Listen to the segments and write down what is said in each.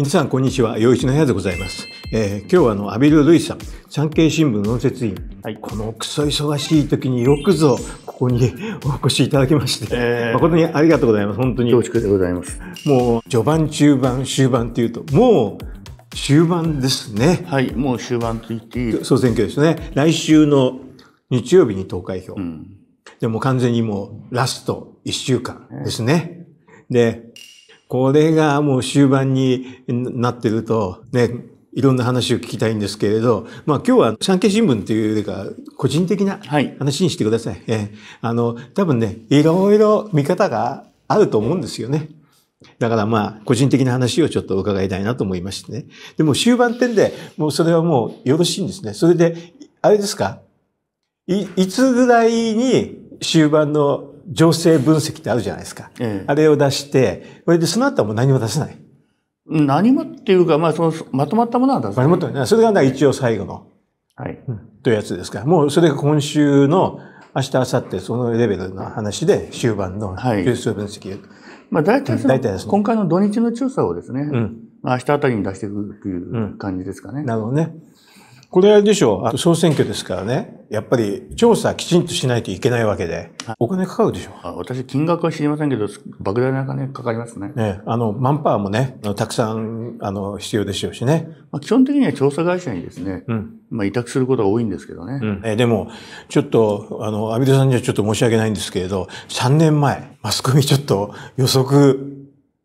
皆さん、こんにちは。洋一の部屋でございます。えー、今日はあの、アビル・ルイさん、産経新聞論説委員。はい、このくそ忙しい時によくぞ、ここにお越しいただきまして、えー、誠にありがとうございます。本当に。恐縮でございます。もう、序盤、中盤、終盤っていうと、もう、終盤ですね。はい、もう終盤と言っていい。総選挙ですね。来週の日曜日に投開票。うん、でも完全にもう、ラスト1週間ですね。えー、で、これがもう終盤になってると、ね、いろんな話を聞きたいんですけれど、まあ今日は産経新聞というよりか、個人的な話にしてください。はい、えー、あの、多分ね、いろいろ見方があると思うんですよね。だからまあ、個人的な話をちょっと伺いたいなと思いましてね。でも終盤点で、もうそれはもうよろしいんですね。それで、あれですかい、いつぐらいに終盤の情勢分析ってあるじゃないですか。ええ、あれを出して、それでその後はもう何も出せない。何もっていうか、まあ、その、まとまったものは出せない。まとまったそれが一応最後の。はい。というやつですから。もうそれが今週の、明日、明後日、そのレベルの話で終盤の中枢分析、はい、まあ大体、大体です、ね、今回の土日の調査をですね、うん、まあ明日あたりに出していくという感じですかね。うん、なるほどね。これでしょう、総選挙ですからね、やっぱり調査きちんとしないといけないわけで、お金かかるでしょう。私、金額は知りませんけど、莫大な金かかりますね。ねあの、マンパワーもね、たくさん、あの、必要でしょうしね。まあ、基本的には調査会社にですね、うん、まあ、委託することが多いんですけどね。うん、えでも、ちょっと、あの、阿弥陀さんにはちょっと申し訳ないんですけれど、3年前、マスコミちょっと予測、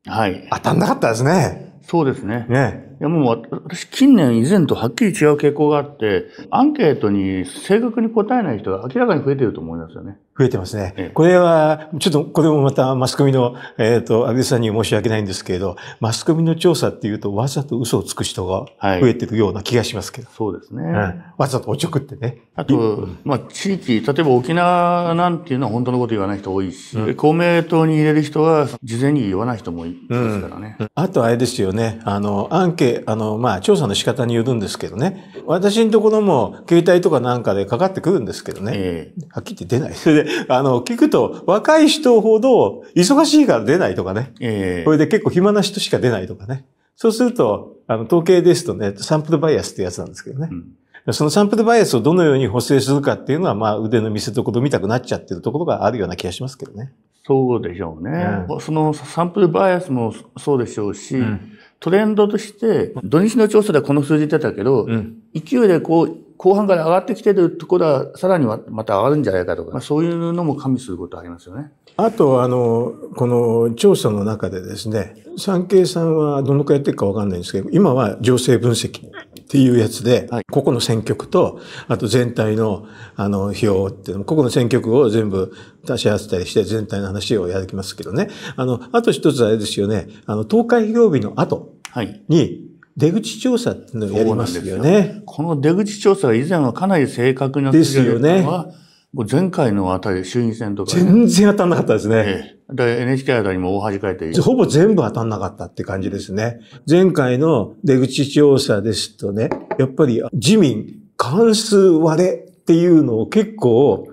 はい。当たんなかったですね。そうですね。ね。いやもう私近年以前とはっきり違う傾向があってアンケートに正確に答えない人が明らかに増えてると思いますよね。増えてますね。ええ、これは、ちょっと、これもまたマスコミの、えっ、ー、と、安倍さんに申し訳ないんですけれど、マスコミの調査っていうと、わざと嘘をつく人が増えてるような気がしますけど。はい、そうですね、うん、わざとおちょくってね。あと、まあ、地域、例えば沖縄なんていうのは本当のこと言わない人多いし、うん、公明党に入れる人は、事前に言わない人もいますからね、うん、あと、あれですよね、あの、アンケ、あの、まあ、調査の仕方によるんですけどね、私のところも、携帯とかなんかでかかってくるんですけどね、えはっきり言って出ない。それであの、聞くと、若い人ほど忙しいから出ないとかね。ええー。これで結構暇な人しか出ないとかね。そうすると、あの、統計ですとね、サンプルバイアスってやつなんですけどね。うん、そのサンプルバイアスをどのように補正するかっていうのは、まあ、腕の見せ所見たくなっちゃってるところがあるような気がしますけどね。そうでしょうね。うん、そのサンプルバイアスもそうでしょうし、うんトレンドとして、土日の調査ではこの数字出たけど、うん、勢いでこう、後半から上がってきてるところはさらにまた上がるんじゃないかとか、まあ、そういうのも加味することありますよね。あとあのこの調査の中でですね産経さんはどのくらいやってるかわかんないんですけど今は情勢分析っていうやつで、はい、ここの選挙区とあと全体のあの票っていうのここの選挙区を全部足し合わせたりして全体の話をやってきますけどねあのあと一つあれですよねあの投開票日の後に、はい出口調査っていうのをやりますよね。よこの出口調査が以前はかなり正確になってですよのは、ね、前回のあたり、衆院選とか、ね、全然当たんなかったですね。ええ、NHK あたりも大恥かいてほぼ全部当たんなかったって感じですね。前回の出口調査ですとね、やっぱり自民、関数割れっていうのを結構、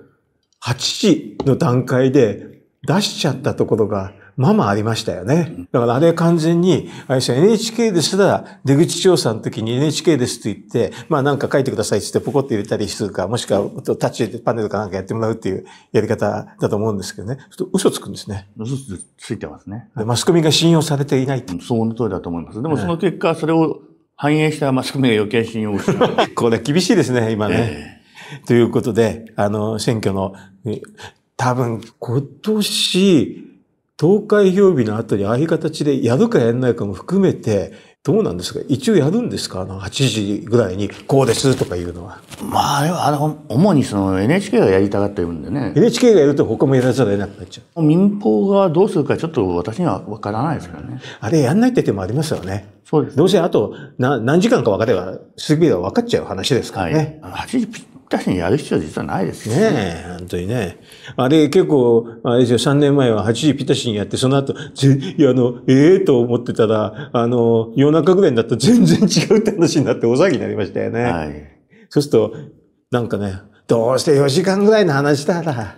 8時の段階で出しちゃったところが、まあまあありましたよね。だからあれ完全に、あれですよ、NHK ですら出口調査の時に NHK ですって言って、まあなんか書いてくださいってポコって入れたりするか、もしくはタッチパネルかなんかやってもらうっていうやり方だと思うんですけどね。ちょっと嘘つくんですね。嘘ついてますね。マスコミが信用されていない。その通りだと思います。でもその結果、それを反映したマスコミが余計信用を失う。これ厳しいですね、今ね。えー、ということで、あの、選挙の、多分今年、投開票日の後にああいう形でやるかやらないかも含めて、どうなんですか一応やるんですかあの、8時ぐらいに、こうですとかいうのは。まあ、あれは、の、主にその NHK がやりたがってるんでね。NHK がやると他もやらざるを得なくなっちゃう。民放がどうするかちょっと私にはわからないですよね。あれやんないって手もありますよね。そうです、ね、どうせあと何時間か分かれば、すぐは分かっちゃう話ですからね。はい、8時にやる必要は実はないですね。ねえ、本当にね。あれ結構、あれですよ、3年前は8時ピタシンやって、その後、ぜいや、あの、ええー、と思ってたら、あの、夜中ぐらいになったら全然違うって話になって大騒ぎになりましたよね。はい。そうすると、なんかね、どうして4時間ぐらいの話だら、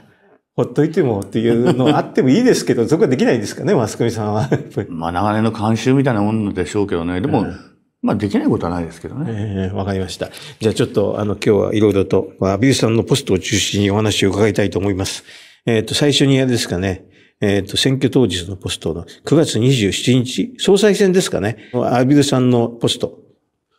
ほっといてもっていうのあってもいいですけど、そこはできないんですかね、マスコミさんは。まあ流れの慣習みたいなもんでしょうけどね。でも、うんまあ、できないことはないですけどね。わ、えー、かりました。じゃあちょっと、あの、今日はいろいろと、アビューさんのポストを中心にお話を伺いたいと思います。えっ、ー、と、最初にあれですかね。えっ、ー、と、選挙当日のポストの9月27日、総裁選ですかね。アビルさんのポスト。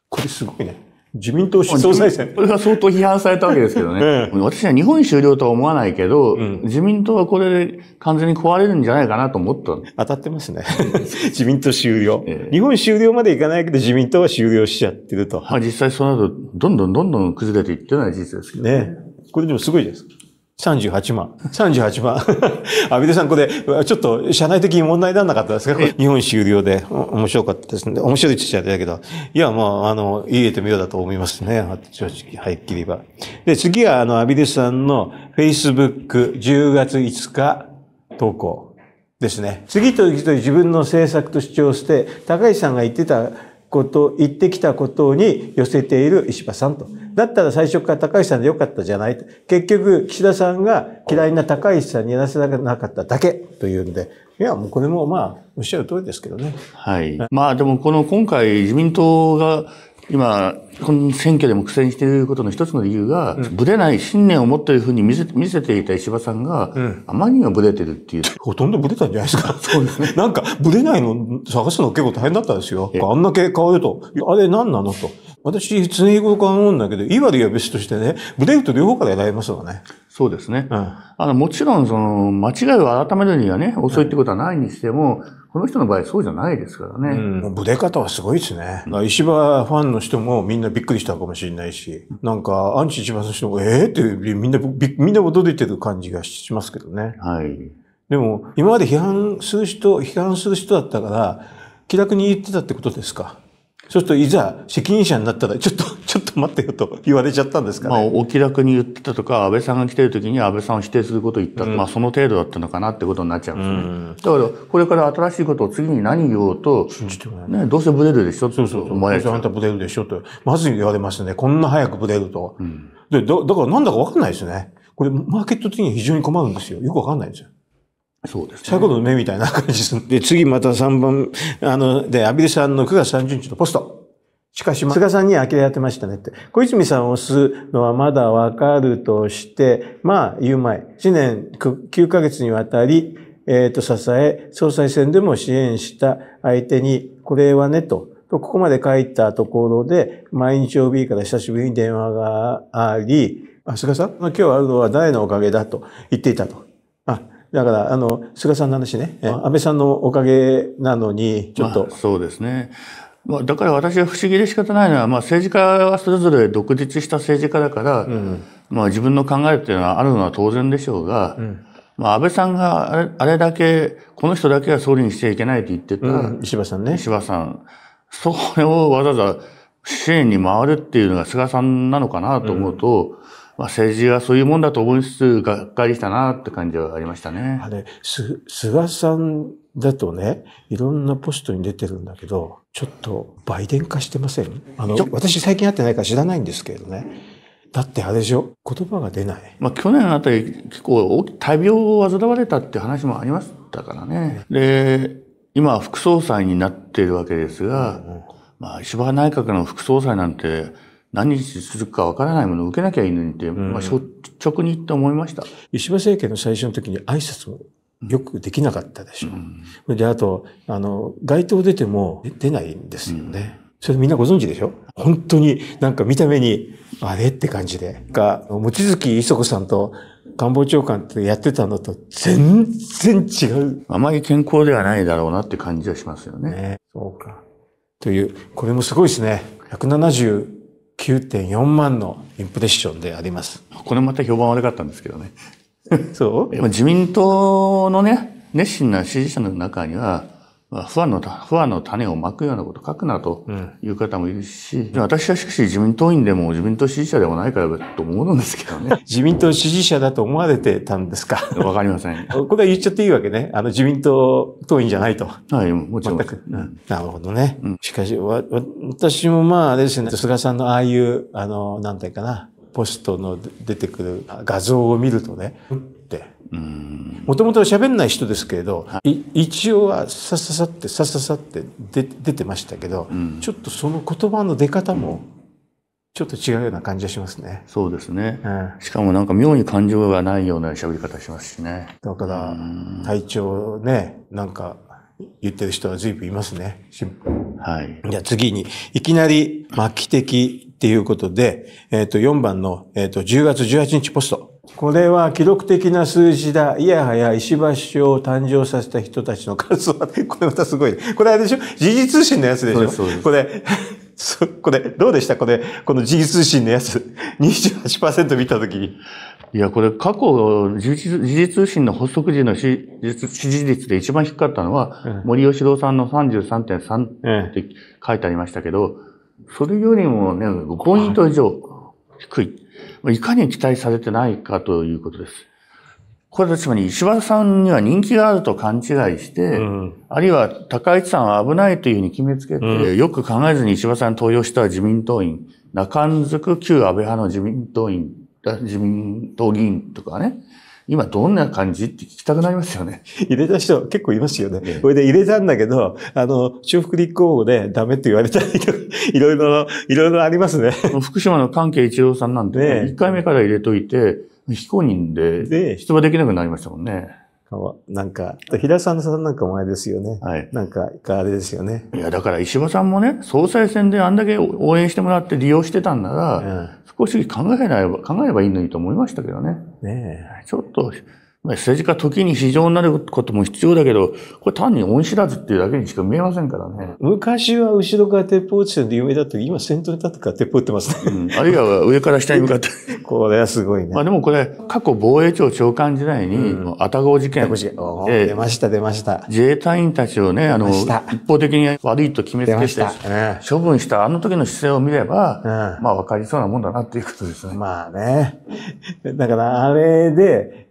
これすごいね。自民党総裁選。これが相当批判されたわけですけどね。ええ、私は日本終了とは思わないけど、うん、自民党はこれで完全に壊れるんじゃないかなと思った。当たってますね。自民党終了、え、日本終了までいかないけど自民党は終了しちゃってると。まあ実際その後、どんどんどんどん崩れていってなのは事実ですけどね。ねこれでもすごいです。38万。38万。阿 部さん、これ、ちょっと、社内的に問題にならなかったですか日本終了で、面白かったですね。面白いって言っちゃったけど、いや、まあ、あの、言えてみようだと思いますね。正直、はっきり言えば。で、次は、あの、阿部さんの Facebook、10月5日投稿ですね。次と次と自分の政策と主張して、高橋さんが言ってたこと言ってきたことに寄せている石破さんと。だったら最初から高市さんでよかったじゃない。結局、岸田さんが嫌いな高市さんにやらせなかっただけというんで、いや、もうこれもまあ、おっしゃる通りですけどね。はい。まあでも、この今回自民党が今、この選挙でも苦戦していることの一つの理由が、うん、ブレない信念を持っているふうに見せ見せていた石破さんが、うん、あまりにもブレてるっていう。ほとんどブレたんじゃないですか。そうですね。なんか、ブレないの探すの結構大変だったんですよ。あんだけ言うと、あれ何なのと。私、常日頃から思うんだけど、今で言えば別としてね、ブレイクと両方から選べますわね。そうですね。うん、あの、もちろん、その、間違いを改めるにはね、遅いってことはないにしても、うんこの人の場合そうじゃないですからね。うん、もうブレ方はすごいですね。石破ファンの人もみんなびっくりしたかもしれないし、なんかアンチ石破の人もええー、ってみんなみんな驚いてる感じがしますけどね。はい。でも今まで批判する人、批判する人だったから気楽に言ってたってことですか。そうすると、いざ責任者になったら、ちょっと、ちょっと待ってよと言われちゃったんですか、ね、まあ、お気楽に言ってたとか、安倍さんが来てる時に安倍さんを否定することを言った、うん、まあ、その程度だったのかなってことになっちゃうんですね。うん、だから、これから新しいことを次に何言おうと、ね、ね、どうせブレるでしょそうそう。お前さあんたブレるでしょと、まず言われましたね。こんな早くブレると。うん、でだ、だからなんだかわかんないですね。これ、マーケット的に非常に困るんですよ。よくわかんないんですよ。そうです、ね。ャコの目みたいな感じすで、次また3番、あの、で、ビ倍さんの9月30日のポスト。しかし、菅さんに呆れてましたねって。小泉さんを押すのはまだわかるとして、まあ、言う前、1年9ヶ月にわたり、えっ、ー、と、支え、総裁選でも支援した相手に、これはね、と。と、ここまで書いたところで、毎日 OB から久しぶりに電話があり、あ、菅さん今日あるのは誰のおかげだと言っていたと。だから、あの、菅さんの話ね、安倍さんのおかげなのに、ちょっと、まあ、そうですね。まあ、だから私は不思議で仕方ないのは、まあ、政治家はそれぞれ独立した政治家だから、うん、まあ、自分の考えっていうのはあるのは当然でしょうが、うん、まあ、安倍さんがあれあれだけ、この人だけは総理にしちゃいけないって言ってた、うん、石破さんね。石破さん。それをわざわざ支援に回るっていうのが菅さんなのかなと思うと、まあ、政治はそういうもんだと思いつつ、がっかりしたなって感じはありましたね。あれ、す、菅さんだとね、いろんなポストに出てるんだけど、ちょっとバイデン化してませんあの、私最近会ってないから知らないんですけどね。だってあれでしょ言葉が出ない。まあ去年あたり結構大病を患われたって話もありましたからね。で、今副総裁になっているわけですが、うんうん、まあ石破内閣の副総裁なんて何日続くかわからないものを受けなきゃいいのにって、うん、まあ、率直にって思いました。石破政権の最初の時に挨拶をよくできなかったでしょう。ん、で、あと、あの、街頭出ても出ないんですよね。うん、それみんなご存知でしょ本当になんか見た目に、あれって感じで。が、望月磯子さんと官房長官ってやってたのと全然違う。あまり健康ではないだろうなって感じはしますよね。ねそうか。という、これもすごいですね。9.4万のインプレッションであります。これまた評判悪かったんですけどね。そう自民党のね、熱心な支持者の中には、不安の、不安の種をまくようなことを書くなという方もいるし、うん、私はしかし自民党員でも自民党支持者でもないからと思うんですけどね。自民党支持者だと思われてたんですか わかりません。これは言っちゃっていいわけね。あの、自民党党員じゃないと。はい、もちろん。全く。うん、なるほどね。うん、しかし、わ、私もまあ、あれですね、菅さんのああいう、あの、なんていうかな、ポストの出てくる画像を見るとね、うんってもともと喋んない人ですけれど、一応はさささってさささって出てましたけど、ちょっとその言葉の出方もちょっと違うような感じがしますね。そうですね、うん、しかもなんか妙に感情がないような喋り方しますしね。だから体調ねなんか言ってる人は随分いますね。はい。じゃあ次に、いきなり末期的っていうことで、えっ、ー、と、4番の、えっ、ー、と、10月18日ポスト。これは記録的な数字だ。いやはや石橋を誕生させた人たちの数は、これまたすごい、ね。これあれでしょ時事通信のやつでしょうこれ。そ、これ、どうでしたこれ、この時事通信のやつ、28% 見たときに。いや、これ、過去、時事通信の発足時の支持率で一番低かったのは、うん、森喜朗さんの33.3って書いてありましたけど、それよりもね、5ポイント以上低い。いかに期待されてないかということです。これつまり石破さんには人気があると勘違いして、うん、あるいは高市さんは危ないというふうに決めつけて、うん、よく考えずに石破さん投票した自民党員、中んずく旧安倍派の自民党員、自民党議員とかね、今どんな感じって聞きたくなりますよね。入れた人結構いますよね。これで入れたんだけど、あの、修復立候補でダメって言われたりとか、いろいろ、いろいろありますね。福島の関係一郎さんなんて、ね、1回目から入れといて、非公認で出馬できなくなりましたもんね。なんか、平さんさんなんかお前ですよね。はい。なんか、あれですよね。いや、だから石破さんもね、総裁選であんだけ応援してもらって利用してたんなら、うん、少し考えれば、考えればいいのにと思いましたけどね。ねちょっと、政治家時に非常になることも必要だけど、これ単に恩知らずっていうだけにしか見えませんからね。昔は後ろから鉄砲撃つので有名だったけど、今先頭に立ってから鉄砲撃ってますね。うん、あるいは上から下に向かって。これはすごいね。まあでもこれ、過去防衛庁長官時代に、あん、アタゴ事件。出ました出ました。自衛隊員たちをね、あの、一方的に悪いと決めつけて、ね、処分したあの時の姿勢を見れば、うん、まあわかりそうなもんだなっていうことですね。まあね。だからあれで、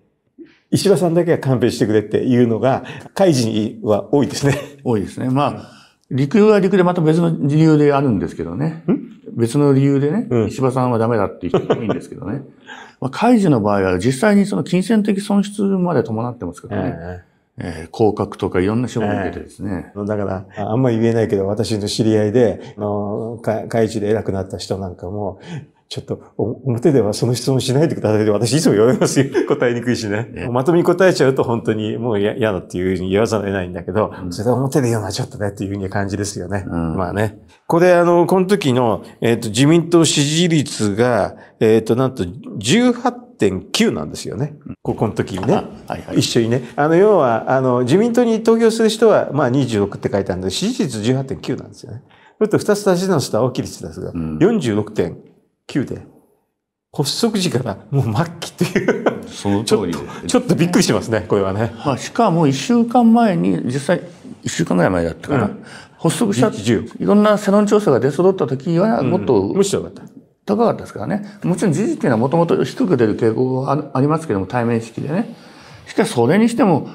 石破さんだけは勘弁してくれっていうのが、開示には多いですね。多いですね。まあ、陸は陸でまた別の理由であるんですけどね。別の理由でね、うん、石破さんはダメだっていう人多いんですけどね。まあ、開示の場合は実際にその金銭的損失まで伴ってますからね。えー、えー、降格とかいろんな仕事が出てですね、えー、だから、あんまり言えないけど、私の知り合いで、あの、開示で偉くなった人なんかも、ちょっと、表ではその質問しないでくださいって私いつも言われますよ。答えにくいしね。ねまとめに答えちゃうと本当にもう嫌だっていうふうに言わざるを得ないんだけど、うん、それは表で言うのはちょっとねっていうふうに感じですよね。うん、まあね。これあの、この時の、えっ、ー、と、自民党支持率が、えっ、ー、と、なんと18.9なんですよね。ここの時にね。はいはい、一緒にね。あの、要は、あの、自民党に投票する人は、まあ26って書いてあるんで、支持率18.9なんですよね。ちょっと2つ足し算した青木率ですが、46.9。9で発足時からもう末期っていうその通りちょっとびっくりしますねこれはね、まあ、しかも一週間前に実際一週間ぐらい前だったから、うん、発足したいろんな世論調査が出揃った時にはもっと、うん、むしろ高かったですからねもちろん時事っていうのはもともと低く出る傾向がありますけども対面式でねしかしそれにしても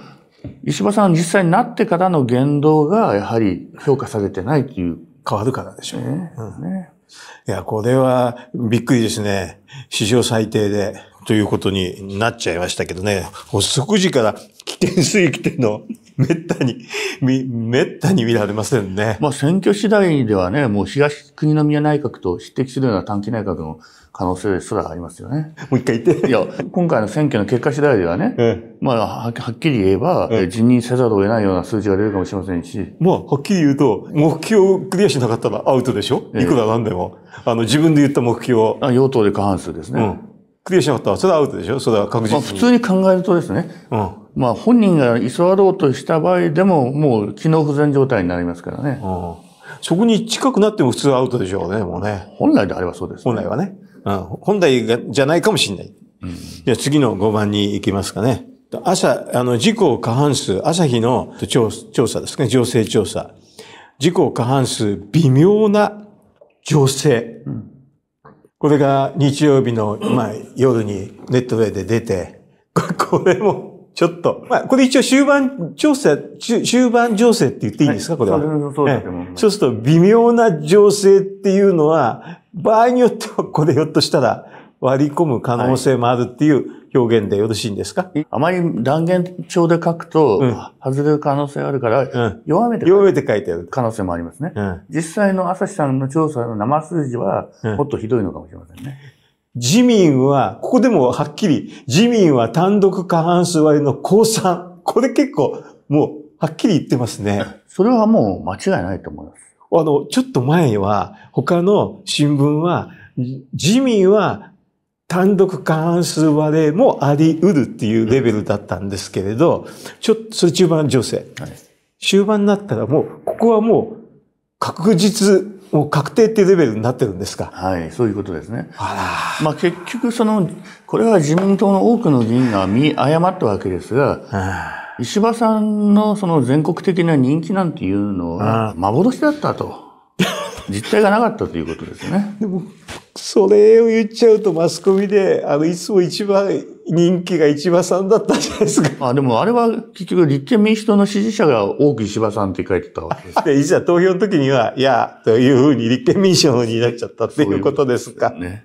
石破さん実際になってからの言動がやはり評価されてないという変わるからでしょうねうんいや、これはびっくりですね。史上最低で、ということになっちゃいましたけどね。う即時から危険水域っていうのめったに、み、めったに見られませんね。まあ選挙次第ではね、もう東国宮内閣と匹敵するような短期内閣の可能性すらありますよね。もう一回言って。いや、今回の選挙の結果次第ではね、まあはっきり言えば、え、辞任せざるを得ないような数字が出るかもしれませんし。まあ、はっきり言うと、目標をクリアしなかったらアウトでしょいくらなんでも。あの、自分で言った目標。あ与党で過半数ですね。うんクリアしなかったら、それはアウトでしょそれは確実に。まあ、普通に考えるとですね。うん。まあ本人が居座ろうとした場合でも、もう機能不全状態になりますからね。うん。そこに近くなっても普通アウトでしょうね、もうね。本来であればそうです、ね、本来はね。うん。本来がじゃないかもしれない。うん、じゃあ次の5番に行きますかね。朝、あの、事故過半数、朝日の調査ですね、情勢調査。事故過半数、微妙な情勢。うんこれが日曜日の、まあ、夜にネットウェイで出て、これも、ちょっと。まあ、これ一応終盤調整、終盤情勢って言っていいんですか、これは。そうですね。そうすると、微妙な情勢っていうのは、場合によってはこれひょっとしたら割り込む可能性もあるっていう、はい表現でよろしいんですかあまり断言帳で書くと、外れる可能性あるから、うん、弱めて弱めて書いてある。可能性もありますね。うん、実際の朝日さんの調査の生数字は、もっとひどいのかもしれませんね。自民は、ここでもはっきり、自民は単独過半数割の降参。これ結構、もう、はっきり言ってますね。それはもう間違いないと思います。あの、ちょっと前は、他の新聞は、自民は単独過半数割れもあり得るっていうレベルだったんですけれど、ちょっと、それ中盤情勢。終盤になったらもう、ここはもう、確実、もう確定っていうレベルになってるんですか。はい、そういうことですね。あら。まあ結局、その、これは自民党の多くの議員が見誤ったわけですが、石破さんのその全国的な人気なんていうのは幻だったと。実態がなかったということですね。でもそれを言っちゃうとマスコミであのいつも一番人気が石破さんだったじゃないですか。あでもあれは結局立憲民主党の支持者が多く石破さんって書いてたわけです。で実は投票の時には「いや」というふうに立憲民主党になっちゃったっていうことですか。ううね、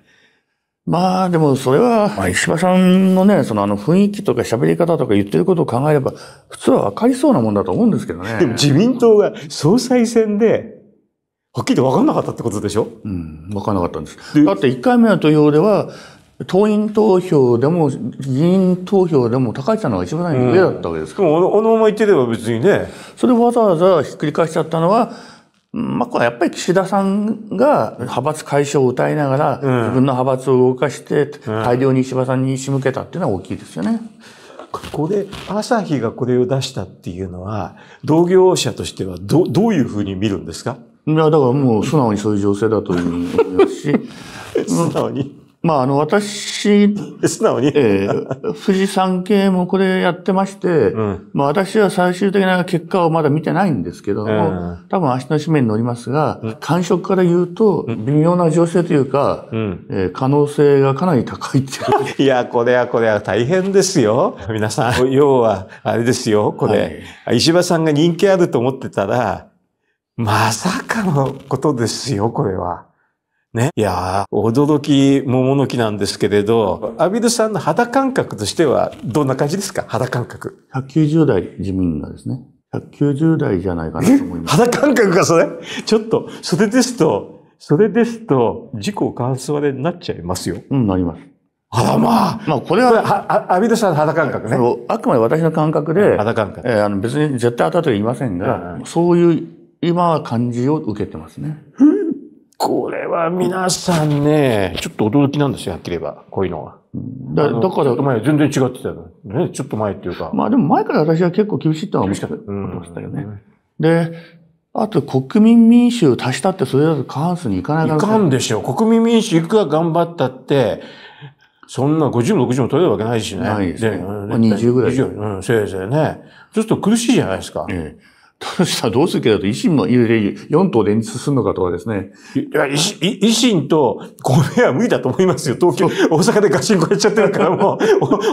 まあでもそれは、石破さんのね、そのあの雰囲気とか喋り方とか言ってることを考えれば、普通はわかりそうなもんだと思うんですけどね。でも自民党が総裁選ではっきり分かんなかったってことでしょうん、分かんなかったんです。だって1回目の投票では、党員投票でも議員投票でも高市さんのが一番上だったわけですから、うん、もあのまま言ってれば別にねそれをわざわざひっくり返しちゃったのはまあ、これやっぱり岸田さんが派閥解消を歌いながら、自分の派閥を動かして、大量に石破さんに仕向けたっていうのは大きいですよね。これ、朝日がこれを出したっていうのは、同業者としてはどどういうふうに見るんですかいや、だからもう素直にそういう情勢だというふうに思いますし。素直に、まあ、あの、私、素直に、えー、富士山系もこれやってまして、うん、まあ、私は最終的な結果をまだ見てないんですけども、うん、多分足の締めに乗りますが、うん、感触から言うと、微妙な情勢というか、うん、えー、可能性がかなり高いっていう。いや、これはこれは大変ですよ。皆さん、要は、あれですよ、これ、はい、石破さんが人気あると思ってたら、まさかのことですよ、これは。ね。いやー、驚き桃の木なんですけれど、アビルさんの肌感覚としては、どんな感じですか肌感覚。190代自民がですね、190代じゃないかなと思います。肌感覚がそれちょっと、それですと、それですと、自己感れになっちゃいますよ。うん、なります。あらまあ。まあ、これは、アビルさんの肌感覚ね。あくまで私の感覚で、肌感覚。えー、あの別に絶対当たって言いませんが、うんうん、そういう今は感じを受けてますね。これは皆さんね、ちょっと驚きなんですよ、はっきり言えば、こういうのは。だだから、ちょっと前全然違ってたよね。ちょっと前っていうか。まあでも前から私は結構厳しいとは思ってましたよね。で、あと国民民主足したってそれだと過半数にいかないから。いかんでしょ。う。国民民主いくら頑張ったって、そんな50も60も取れるわけないしね。ないですね。ん、20ぐらい。20、うん、せいぜいね。そうすると苦しいじゃないですか。ええうしたらどうするけだと、維新も入れで4党連立するのかとかですね。いや、維新とれは無理だと思いますよ。東京、大阪でガチンコやっちゃってるからもう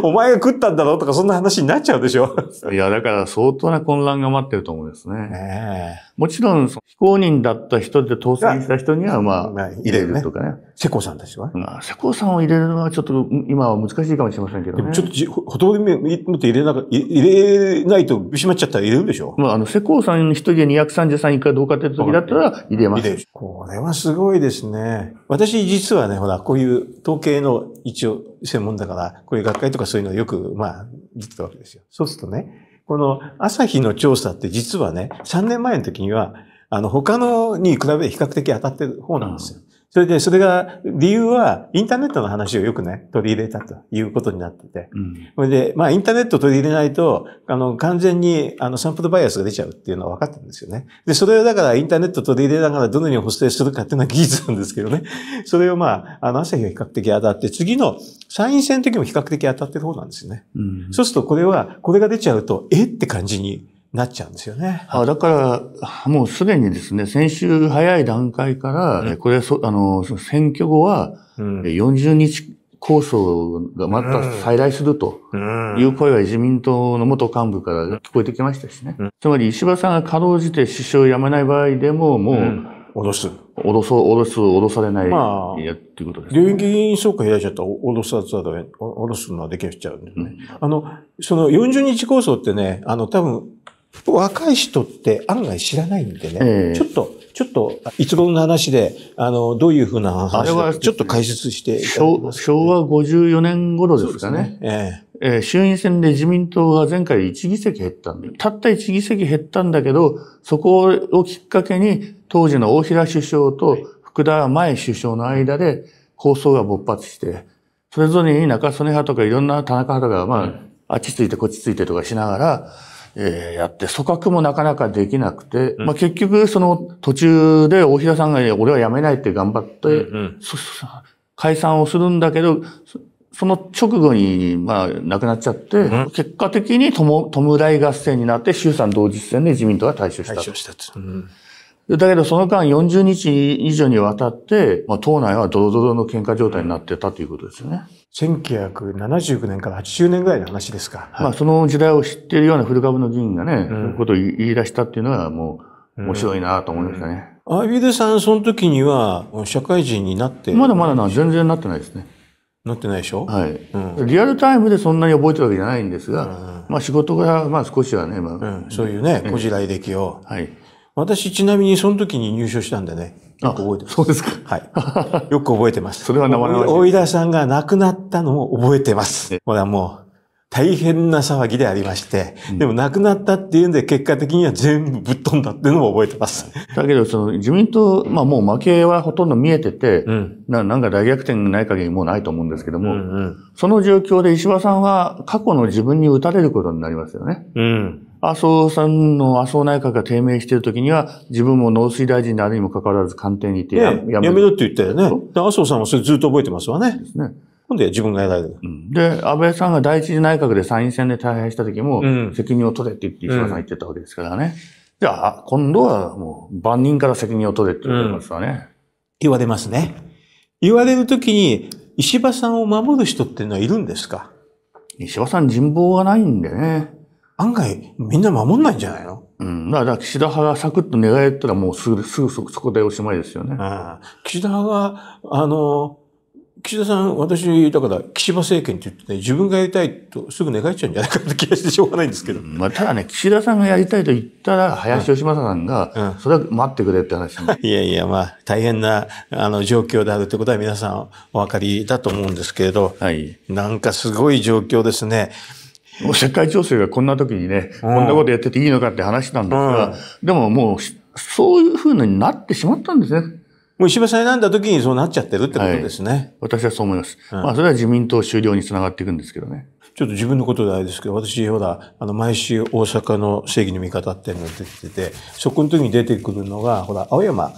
お、お前が食ったんだろうとかそんな話になっちゃうでしょ。いや、だから相当な混乱が待ってると思うんですね。ねもちろん、非公認だった人で当選した人には、まあ、入れるとかね。世耕さんでちは、うま世耕さんを入れるのはちょっと今は難しいかもしれませんけどね。ちょっとじほとんど持って入れな入れないとしまっちゃったら入れるでしょまあ、あの、世耕さん一人で233位かどうかって時だったら入れます。これはすごいですね。私実はね、ほら、こういう統計の一応専門だから、こういう学会とかそういうのよく、まあ、言ってたわけですよ。そうするとね、この朝日の調査って実はね、3年前の時には、あの、他のに比べて比較的当たってる方なんですよ。うんそれで、それが、理由は、インターネットの話をよくね、取り入れたということになってて。うん、それで、まあ、インターネットを取り入れないと、あの、完全に、あの、サンプルバイアスが出ちゃうっていうのは分かってるんですよね。で、それをだから、インターネット取り入れながら、どのように補正するかっていうのは技術なんですけどね。それをまあ、あの、朝日が比較的当たって、次の参院選の時も比較的当たってる方なんですよね。うん、そうすると、これは、これが出ちゃうと、えって感じになっちゃうんですよね。あだから、もうすでにですね、先週早い段階から、うん、これそ、あの、選挙後は、40日構想がまた再来するという声は自民党の元幹部から聞こえてきましたしね。うん、つまり石破さんがかろうじて首相を辞めない場合でも、もう、脅す。脅そう、脅す、脅されない。まあ、やっていうことですね。両議員総会開いちゃったら、脅さざるを、脅すのはできちゃうんですね。うん、あの、その40日構想ってね、あの、多分、若い人って案外知らないんでね、えー、ちょっと、ちょっと、いつ頃の話で、あの、どういうふうな話はちょっと解説して、ね、昭和54年頃ですかね。ねえー、衆院選で自民党が前回1議席減ったんだたった1議席減ったんだけど、そこをきっかけに、当時の大平首相と福田前首相の間で構想が勃発して、それぞれに中曽根派とかいろんな田中派とか、まあ、あっちついてこっちついてとかしながら、えー、やって、組閣もなかなかできなくて、うん、まあ結局、その途中で大平さんが、俺は辞めないって頑張って、うんうん、解散をするんだけど、その直後に、まあ、亡くなっちゃって、うん、結果的に友い合戦になって、衆参同日戦で自民党が退所した。退所したと。うんだけどその間40日以上にわたって、まあ、党内はドロドロの喧嘩状態になってたということですよね。1979年から80年ぐらいの話ですか。まあ、その時代を知っているような古株の議員がね、そういうことを言い出したっていうのはもう面白いなと思いましたね。アイビルさん、その時には社会人になってまだまだな、全然なってないですね。なってないでしょはい、うん、リアルタイムでそんなに覚えてるわけじゃないんですが、うん、まあ仕事が、まあ少しはね、まあ、うん、そういうね、こじらい歴を。はい。私、ちなみにその時に入所したんでね。よく覚えてます。そうですか。はい。よく覚えてます。それは名前大井田さんが亡くなったのを覚えてます。ほらもう、大変な騒ぎでありまして、うん、でも亡くなったっていうんで、結果的には全部ぶっ飛んだっていうのも覚えてます。だけど、その自民党、まあもう負けはほとんど見えてて、うん、ななんか大逆転ない限りもうないと思うんですけども、うんうん、その状況で石破さんは過去の自分に打たれることになりますよね。うん麻生さんの麻生内閣が低迷しているときには、自分も農水大臣であるにもかかわらず官邸にいてや,、ね、やめろって言ったよね。麻生さんはそれずっと覚えてますわね。ですね。今度は自分が偉い、うん、で、安倍さんが第一次内閣で参院選で大敗した時も、うん、責任を取れって言って石破さん言ってたわけですからね。じゃあ、今度はもう万人から責任を取れって言ってますわね。言われますね。言われるときに、石破さんを守る人っていうのはいるんですか石破さん人望がないんでね。案外みんな守んないんじゃないのうん。だから岸田派がサクッと寝返ったらもうすぐ、すぐそこでおしまいですよね。岸田派が、あの、岸田さん、私、だから、岸田政権って言ってね、自分がやりたいとすぐ願いちゃうんじゃないかって気がしてしょうがないんですけど。うん、まあ、ただね、岸田さんがやりたいと言ったら、林芳正さんが、それは待ってくれって話、ね、いやいや、まあ、大変な、あの、状況であるってことは皆さんお分かりだと思うんですけれど、はい。なんかすごい状況ですね。世界情勢がこんな時にね、こんなことやってていいのかって話なんですが、でももう、そういうふうになってしまったんですね。もう石破さん選んだ時にそうなっちゃってるってことですね。はい、私はそう思います。まあ、それは自民党終了につながっていくんですけどね。ちょっと自分のことであれですけど、私、ほら、あの、毎週大阪の正義の味方っていうのが出てて、そこの時に出てくるのが、ほら、青山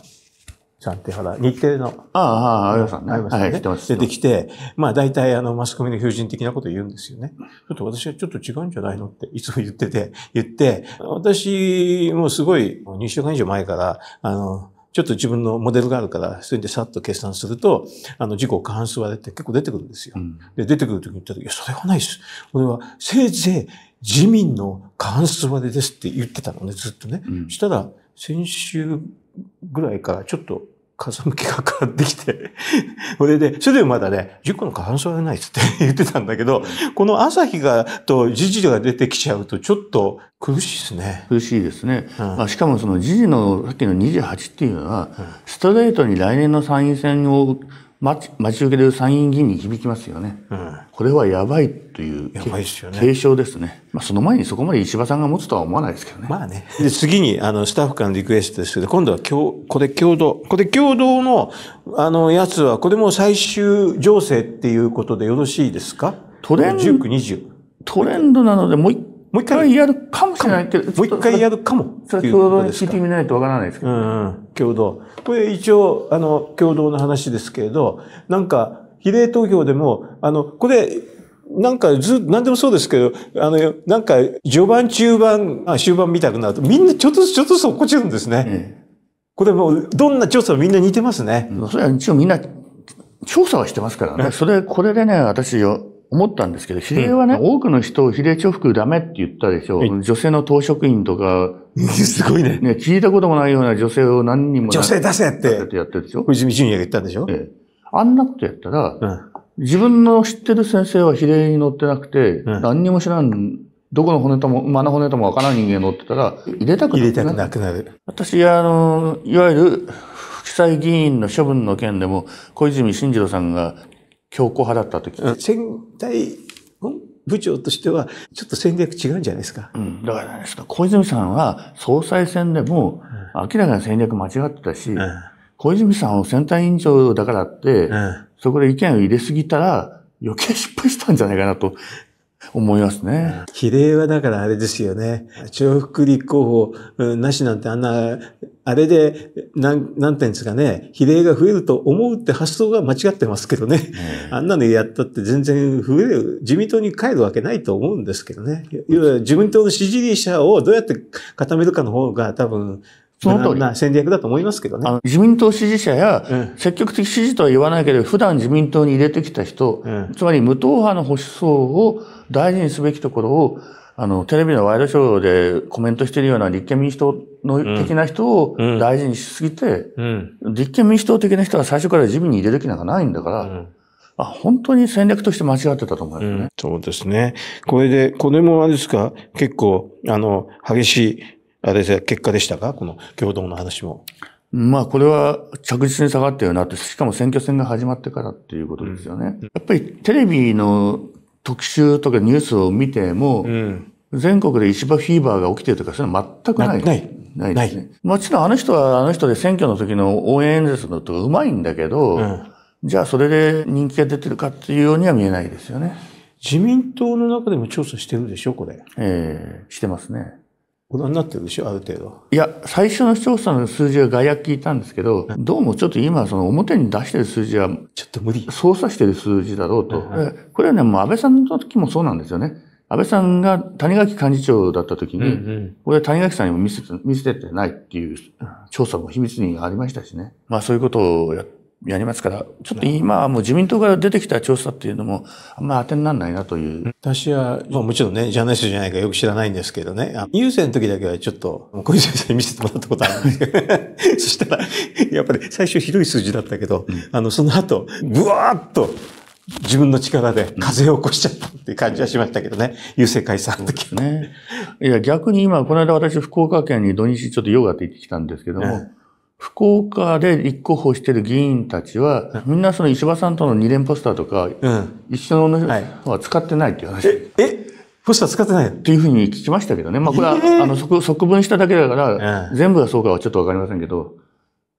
さんってほら、日程の。ああ、ああ、ありましね。ありましね。はてます出てきて、まあ大体あの、マスコミの求人的なことを言うんですよね。ちょっと私はちょっと違うんじゃないのっていつも言ってて、言って、私もすごい2週間以上前から、あの、ちょっと自分のモデルがあるから、それでさっと決算すると、あの、事故過半数割れって結構出てくるんですよ。うん、で、出てくるときに言ったら、いや、それはないです。俺は、せいぜい自民の過半数割れですって言ってたのね、ずっとね。うん、したら、先週ぐらいからちょっと風向きが変わってきてそれで、それでまだね、10個の過半数はないっつって 言ってたんだけど、この朝日が、と時事が出てきちゃうと、ちょっと苦しいですね。苦しいですね。うん、まあ、しかもその時事の、さっきの28っていうのは、うん、ストレートに来年の参院選を待ち受ける参院議員に響きますよね、うん、これはやばいというやばいですよ、ね、警鐘ですね、まあ、その前にそこまで石破さんが持つとは思わないですけどね。まあねで次にあのスタッフからのリクエストですけど今度は共これ共同これ共同のあのやつはこれも最終情勢っていうことでよろしいですかトレンドトレンドなのでもう一もう一回やるかもしれないけど、もう一回やるかも。それ共同に聞いてみないとわからないですけど、うん、うん、共同。これ一応、あの、共同の話ですけれど、なんか、比例投票でも、あの、これ、なんかず、なんでもそうですけど、あの、なんか、序盤、中盤、あ終盤見たくなると、みんなちょっとずつちょっとずつ落っこちるんですね。ええ、これもう、どんな調査もみんな似てますね。それは一応みんな、調査はしてますからね。それ、これでね、私よ、思ったんですけど、比例はね、うん、多くの人、比例重複ダメって言ったでしょ。う。女性の党職員とか、すごいねね。聞いたこともないような女性を何人も。女性出せって。ってやってるでしょ。藤見淳也が言ったんでしょ。ええ。あんなことやったら、うん、自分の知ってる先生は比例に乗ってなくて、うん、何にも知らん、どこの骨とも、馬の骨ともわからん人間乗ってたら、入れたくなる、入れたくなくなる。私、あの、いわゆる、副祭議員の処分の件でも、小泉進次郎さんが強硬派だった時。戦隊部長としては、ちょっと戦略違うんじゃないですか。うん、だからですか、小泉さんは総裁選でも、明らかに戦略間違ってたし、小泉さんを選対委員長だからって、そこで意見を入れすぎたら、余計失敗したんじゃないかなと思いますね。比例はだからあれですよね。重複立候補なしなんてあんな、あれで、なん、なんていうんですかね、比例が増えると思うって発想が間違ってますけどね。あんなのやったって全然増える、自民党に帰るわけないと思うんですけどね。要は自民党の支持者をどうやって固めるかの方が多分、その通り。戦略だと思いますけどね。自民党支持者や、積極的支持とは言わないけど、普段自民党に入れてきた人、つまり無党派の保守層を大事にすべきところを、あの、テレビのワイドショーでコメントしているような立憲民主党の的な人を大事にしすぎて、立憲民主党的な人は最初から自民に入れる気なんかないんだから、あ、本当に戦略として間違ってたと思いますね、うん、そうですね。これで、これもあれですか、結構、あの、激しいあれで結果でしたかこの共同の話も。まあこれは着実に下がったようになって、しかも選挙戦が始まってからっていうことですよね。うん、やっぱりテレビの特集とかニュースを見ても、うん、全国で石破フィーバーが起きてるとか、そういうの全くない。ない。ないですね。もちろんあの人はあの人で選挙の時の応援演説のとうまいんだけど、うん、じゃあそれで人気が出てるかっていうようには見えないですよね。自民党の中でも調査してるでしょ、これ。ええー、してますね。ご覧になってるでしょある程度。いや、最初の調査の数字は外役聞いたんですけど、どうもちょっと今、その表に出してる数字は、ちょっと無理。操作してる数字だろうと。はいはい、これはね、もう安倍さんの時もそうなんですよね。安倍さんが谷垣幹事長だった時に、うんうん、これは谷垣さんにも見せて見せてないっていう調査も秘密にありましたしね。まあそういうことをやって、やりますから、ちょっと今はもう自民党から出てきた調査っていうのも、あんま当てにならないなという。私は、まあもちろんね、ジャーナリストじゃないかよく知らないんですけどね、郵政の時だけはちょっと、小泉先生に見せてもらったことあるんですけど、そしたら、やっぱり最初ひどい数字だったけど、うん、あの、その後、ブワーッと、自分の力で風を起こしちゃったっていう感じはしましたけどね。郵政解散の時ね。いや、逆に今、この間私、福岡県に土日ちょっとヨガって行ってきたんですけども、ね福岡で立候補してる議員たちは、みんなその石破さんとの二連ポスターとか、うん、一緒のは使ってないっていう話。はい、ええポスター使ってないっていうふうに聞きましたけどね。まあこれは、えー、あの、即分しただけだから、うん、全部がそうかはちょっとわかりませんけど、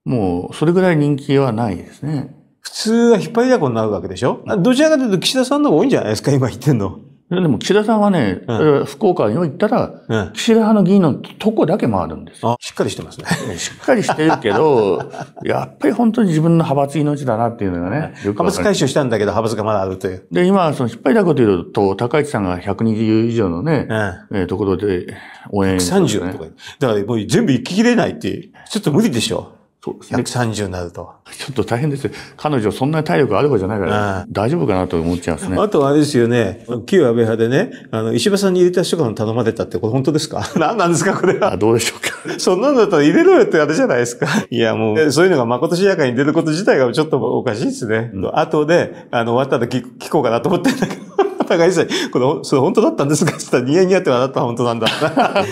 もう、それぐらい人気はないですね。普通は引っ張りだこになるわけでしょどちらかというと岸田さんの方が多いんじゃないですか今言ってんの。でも岸田さんはね、うん、福岡に行ったら、岸田派の議員のとこだけ回るんですよ。しっかりしてますね。しっかりしてるけど、やっぱり本当に自分の派閥命だなっていうのがね、派閥解消したんだけど派閥がまだあるという。で、今、その失敗だこと言うと、高市さんが120以上のね、うん、えところで応援、ね。30とか。だからもう全部行ききれないって、ちょっと無理でしょ。そうですね。130になると。ちょっと大変ですよ。彼女そんなに体力ある方じゃないから、大丈夫かなと思っちゃいますね。あとはあれですよね、旧安倍派でね、あの、石破さんに入れた人が頼まれたって、これ本当ですか 何なんですかこれは。どうでしょうか。そんなんだったら入れろよってあれじゃないですか。いや、もう、そういうのが誠しやかに出ること自体がちょっとおかしいですね。うん、後で、あの、終わったら聞聞こうかなと思ってんだけど。高木さん、これ、それ本当だったんですかって言ったら、ニヤニヤって笑ったは本当なんだ。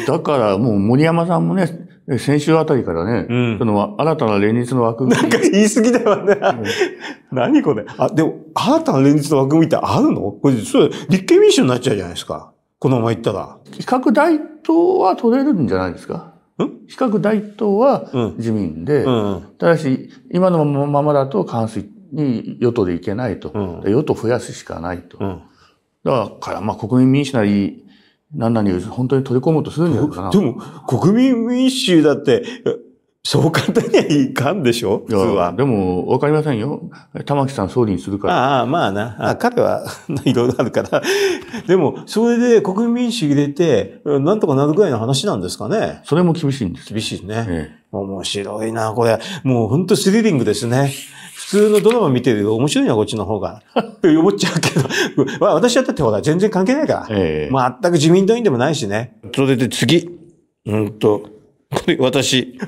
だから、もう森山さんもね、先週あたりからね、うん、その新たな連日の枠組み。なんか言い過ぎだよね。うん、何これ。あ、でも、新たな連日の枠組みってあるのこれ、それ、立憲民主になっちゃうじゃないですか。このままいったら。比較大党は取れるんじゃないですか。ん比較大党は自民で、うんうん、ただし、今のままだと関水に与党でいけないと。与党増やすしかないと。だから、まあ、国民民主なり、何々を本当に取り込もうとするんじゃないかな。でも、国民民主だって、そう簡単にはいかんでしょ普通は。でも、わかりませんよ。玉木さん総理にするから。ああ、まあな。あ彼は いろいろあるから。でも、それで国民民主入れて、なんとかなるぐらいの話なんですかね。それも厳しいんです。厳しいね。ええ、面白いな、これ。もう本当スリリングですね。普通のドラマ見てるよ面白いな、こっちの方が。っ て思っちゃうけど。私だってほら、全然関係ないから。ええ、全く自民党員でもないしね。それで次。うんと。これ、私。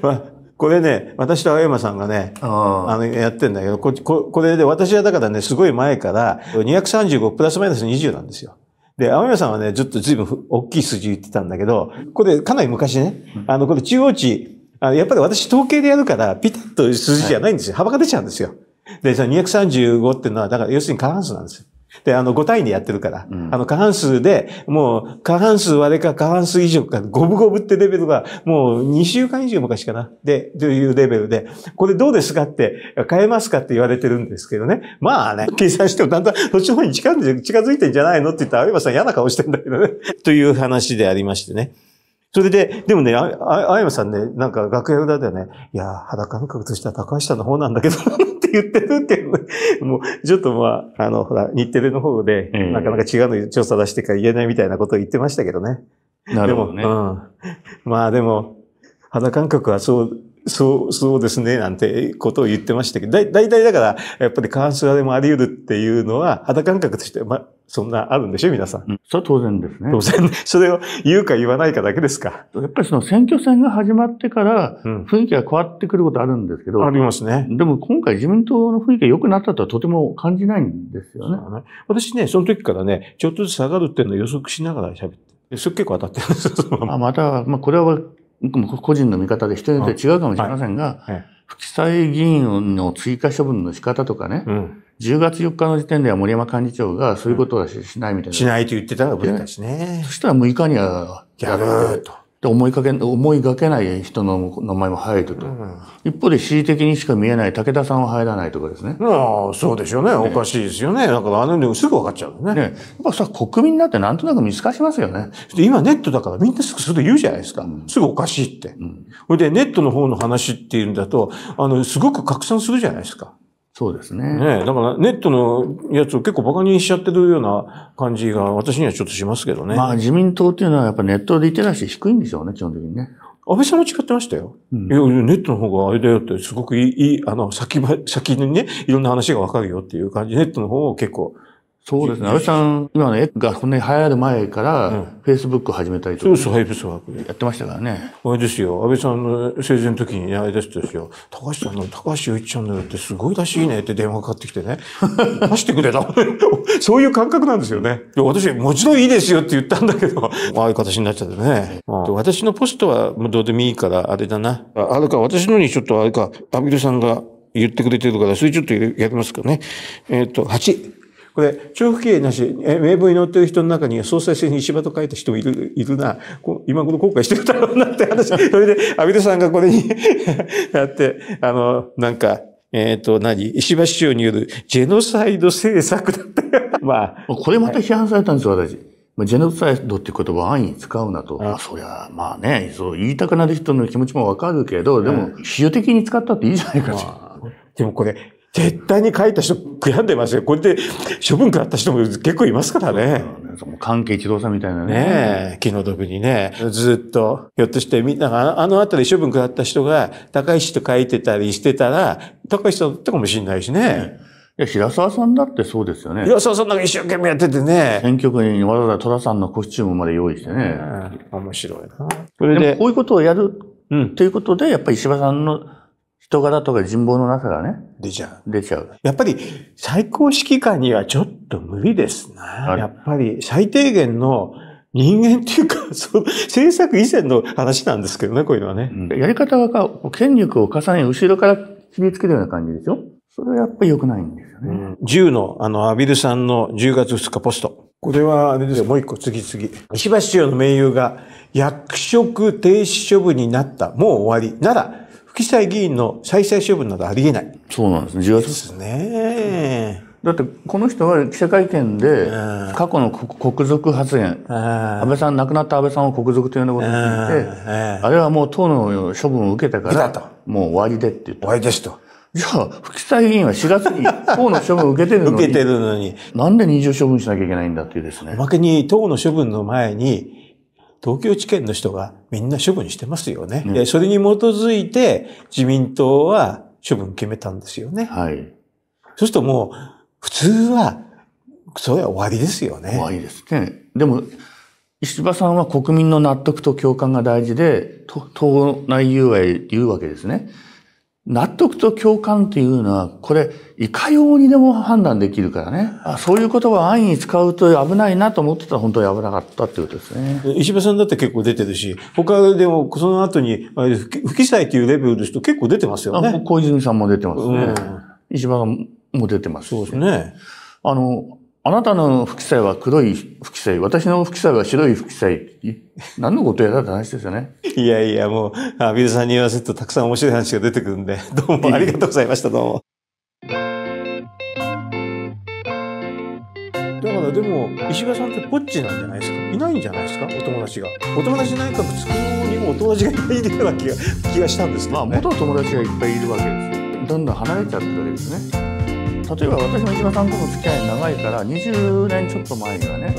これね、私と青山さんがね、あの、やってんだけどこ、こ、これで私はだからね、すごい前から、235プラスマイナス20なんですよ。で、青山さんはね、ずっと随分大きい数字言ってたんだけど、これかなり昔ね、あの、これ中央値、あのやっぱり私統計でやるから、ピタッと数字じゃないんですよ。幅が出ちゃうんですよ。で、その235っていうのは、だから要するに過半数なんですよ。で、あの、5対2やってるから、うん、あの、過半数で、もう、過半数割れか過半数以上か、五分五分ってレベルが、もう2週間以上昔かな。で、というレベルで、これどうですかって、変えますかって言われてるんですけどね。まあね、計算してもだんだんそっちの方に近づいてんじゃないのって言ったら、青山さん嫌な顔してんだけどね。という話でありましてね。それで、でもね、あ、あやまさんね、なんか楽屋裏ではね、いや、肌感覚としては高橋さんの方なんだけど、って言ってるってね、もう、ちょっとまあ、あの、ほら、日テレの方で、なかなか違うの調査出してから言えないみたいなことを言ってましたけどね。なるほどね。うん、まあでも、肌感覚はそう、そう、そうですね、なんてことを言ってましたけど、だ、だいたいだから、やっぱり関数でもあり得るっていうのは、肌感覚として、ま、あ、そんなあるんでしょ皆さん。うん、それは当然ですね。当然。それを言うか言わないかだけですか。やっぱりその選挙戦が始まってから、雰囲気が変わってくることあるんですけど。うん、ありますね。でも今回自民党の雰囲気が良くなったとはとても感じないんですよね。ね私ね、その時からね、ちょっとずつ下がるっていうのを予測しながら喋って。それ結構当たってるんですよ、ま あ、また、まあこれは個人の見方で人によって違うかもしれませんが、はいはい議議員の追加処分の仕方とかね、うん10月4日の時点では森山幹事長がそういうことはしないみたいな。しないと言ってたらレたしね。そしたら6日にはやると。で思いかけ、思いがけない人の名前も入ると。一方で恣意的にしか見えない武田さんは入らないとかですね。ああ、そうでしょうね。おかしいですよね。だからあのもすぐ分かっちゃうね。ね。やっぱさ、国民だってなんとなく見透かしますよね。今ネットだからみんなすぐすぐ言うじゃないですか。すぐおかしいって。こそれでネットの方の話っていうんだと、あの、すごく拡散するじゃないですか。そうですね。ねだからネットのやつを結構馬鹿にしちゃってるような感じが私にはちょっとしますけどね。まあ自民党っていうのはやっぱネットリテラシー低いんでしょうね、基本的にね。安倍さんも違ってましたよ。うん、いや、ネットの方があれだよって、すごくいい、あの、先、先にね、いろんな話がわかるよっていう感じ、ネットの方を結構そうですね。安倍さん、今の X がこんなに流行る前から、フェイスブック始めたりとか。そうです、フェイスブック。やってましたからね。あれですよ、安倍さんの生前の時に、ね、あれですよ、高橋さんの、高橋雄一ちゃんだよってすごいらしいねって電話かかってきてね、出してくれた。そういう感覚なんですよね。私、もちろんいいですよって言ったんだけど、ああいう形になっちゃってね。うん、私のポストはどうでもいいから、あれだな。あれか、私のにちょっとあれか、アビルさんが言ってくれてるから、それちょっとやりますかね。えっ、ー、と、8。これ、長期刑なし、名簿に載ってる人の中に総裁選に石破と書いた人もいる、いるな。今頃後悔してるだろうなって話。それで、安倍さんがこれに やって、あの、なんか、えっ、ー、と、何石破市長によるジェノサイド政策だっよ。まあ。これまた批判されたんですよ、はい、私。ジェノサイドって言葉を安易に使うなと。あそりゃ、まあね、そう言いたくなる人の気持ちもわかるけど、でも、比喩的に使ったっていいじゃないかと。でもこれ、絶対に書いた人悔やんでますよ。これで処分食らった人も結構いますからね。関係一同さんみたいなね。ねえ、気の毒にね。ずっと、ひょっとしてみんながあのたり処分食らった人が高石と書いてたりしてたら、高石さんだったかもしれないしね。いや、平沢さんだってそうですよね。平沢さんなんか一生懸命やっててね。選挙区にわざわざ戸田さんのコスチュームまで用意してね。面白いな。それで、でこういうことをやる、うん、ということで、やっぱり石破さんの人柄とか人望のなさがね。出ちゃう。出ちゃう。やっぱり最高指揮官にはちょっと無理ですな。やっぱり最低限の人間っていうか、そう、政策以前の話なんですけどね、こういうのはね。うん、やり方が、権力を重ね、後ろから切りつけるような感じでしょそれはやっぱり良くないんですよね。うん、10の、あの、アビルさんの10月2日ポスト。これはあれですよ、もう一個次々。石橋市長の盟友が役職停止処分になった、もう終わり。なら、副記載議員の再生処分などありえない。そうなんですね。10月ですね。だってこの人は記者会見で過去の国賊発言、安倍さん亡くなった安倍さんを国賊というようなことについて、あれはもう党の処分を受けたからもう終わりでって言った。終わりですと。じゃあ、副裁議員は4月に党の処分を受けてるのに。受けてるのに。なんで二重処分しなきゃいけないんだっていうですね。おまけに党の処分の前に、東京地検の人がみんな処分してますよね。ねでそれに基づいて自民党は処分決めたんですよね。はい。そうするともう、普通は、それは終わりですよね。終わりですね。でも、石破さんは国民の納得と共感が大事で、党内融和へ言うわけですね。納得と共感っていうのは、これ、いかようにでも判断できるからね。あそういう言葉を安易に使うと危ないなと思ってたら本当に危なかったっていうことですね。石破さんだって結構出てるし、他でもその後に、不記載っていうレベルの人結構出てますよね。あ小泉さんも出てますね。うん、石破さんも出てます、そうですね。あの、あなたの不記載は黒い不記載、私の不記載は白い不記載。何のことやだって話ですよね。いやいや、もう、阿部さんに言わせるとたくさん面白い話が出てくるんで、どうもありがとうございました、どうも。だからでも、石破さんってポッチなんじゃないですかいないんじゃないですかお友達が。お友達内閣作るにもお友達がいないような気が気がしたんですけど、ね、まあ、元友達がいっぱいいるわけですよ。だんだん離れちゃってるわけですね。例えば私も石破さんとの付き合い長いから20年ちょっと前にはね